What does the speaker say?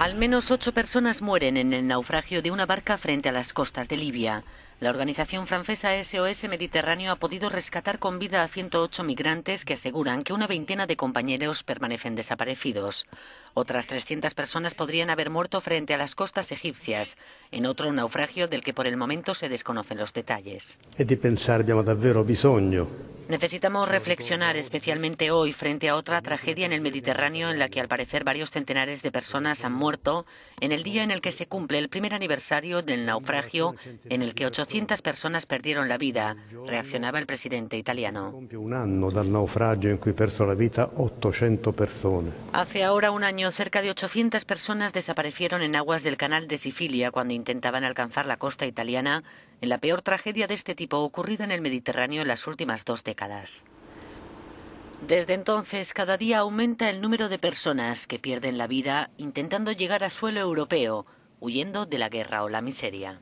Al menos ocho personas mueren en el naufragio de una barca frente a las costas de Libia. La organización francesa SOS Mediterráneo ha podido rescatar con vida a 108 migrantes que aseguran que una veintena de compañeros permanecen desaparecidos. Otras 300 personas podrían haber muerto frente a las costas egipcias, en otro naufragio del que por el momento se desconocen los detalles. Es de pensar, abbiamo davvero bisogno Necesitamos reflexionar especialmente hoy frente a otra tragedia en el Mediterráneo en la que al parecer varios centenares de personas han muerto en el día en el que se cumple el primer aniversario del naufragio en el que 800 personas perdieron la vida, reaccionaba el presidente italiano. Hace ahora un año cerca de 800 personas desaparecieron en aguas del canal de Sicilia cuando intentaban alcanzar la costa italiana en la peor tragedia de este tipo ocurrida en el Mediterráneo en las últimas dos décadas. Desde entonces, cada día aumenta el número de personas que pierden la vida intentando llegar a suelo europeo, huyendo de la guerra o la miseria.